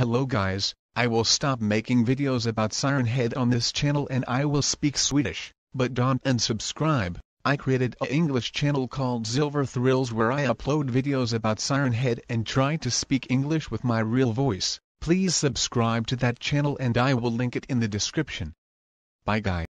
Hello guys, I will stop making videos about Siren Head on this channel and I will speak Swedish, but don't unsubscribe. I created a English channel called Silver Thrills where I upload videos about Siren Head and try to speak English with my real voice. Please subscribe to that channel and I will link it in the description. Bye guys.